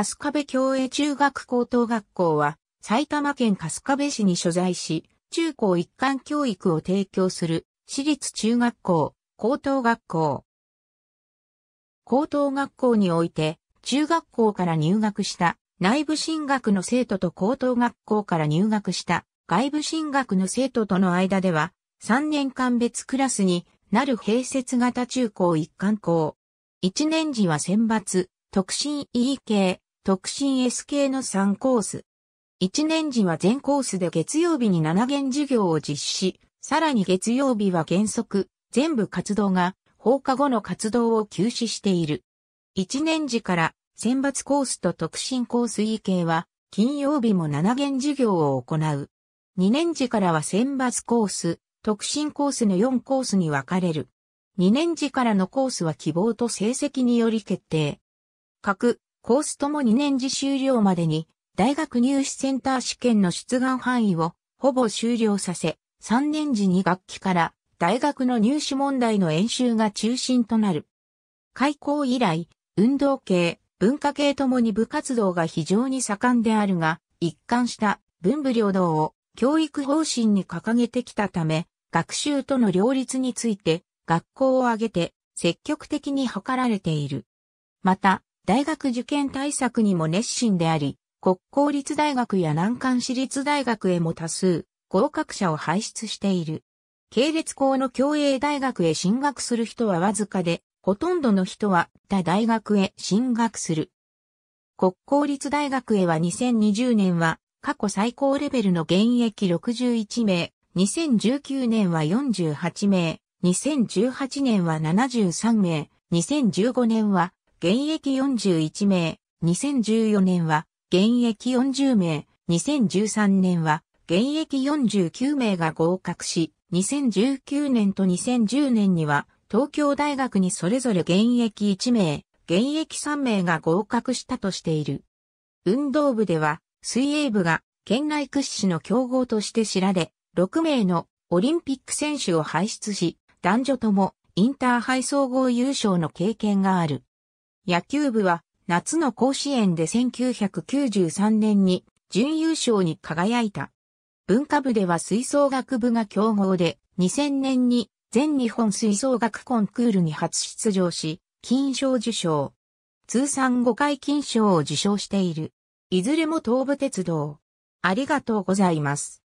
春日部共栄中学高等学校は、埼玉県春日部市に所在し、中高一貫教育を提供する、私立中学校、高等学校。高等学校において、中学校から入学した内部進学の生徒と高等学校から入学した外部進学の生徒との間では、3年間別クラスになる併設型中高一貫校。1年時は選抜、特進 E 系、特進 S k の3コース。1年時は全コースで月曜日に7限授業を実施、さらに月曜日は原則、全部活動が放課後の活動を休止している。1年時から選抜コースと特進コース E 系は金曜日も7限授業を行う。2年時からは選抜コース、特進コースの4コースに分かれる。2年時からのコースは希望と成績により決定。各コースとも2年次終了までに、大学入試センター試験の出願範囲をほぼ終了させ、3年次に学期から大学の入試問題の演習が中心となる。開校以来、運動系、文化系ともに部活動が非常に盛んであるが、一貫した文部両道を教育方針に掲げてきたため、学習との両立について学校を挙げて積極的に図られている。また、大学受験対策にも熱心であり、国公立大学や難関私立大学へも多数、合格者を輩出している。系列校の共栄大学へ進学する人はわずかで、ほとんどの人は他大学へ進学する。国公立大学へは2020年は過去最高レベルの現役61名、2019年は48名、2018年は73名、2015年は現役41名、2014年は現役40名、2013年は現役49名が合格し、2019年と2010年には東京大学にそれぞれ現役1名、現役3名が合格したとしている。運動部では水泳部が県内屈指の強豪として知られ、6名のオリンピック選手を輩出し、男女ともインターハイ総合優勝の経験がある。野球部は夏の甲子園で1993年に準優勝に輝いた。文化部では吹奏楽部が強豪で2000年に全日本吹奏楽コンクールに初出場し、金賞受賞。通算5回金賞を受賞している。いずれも東武鉄道。ありがとうございます。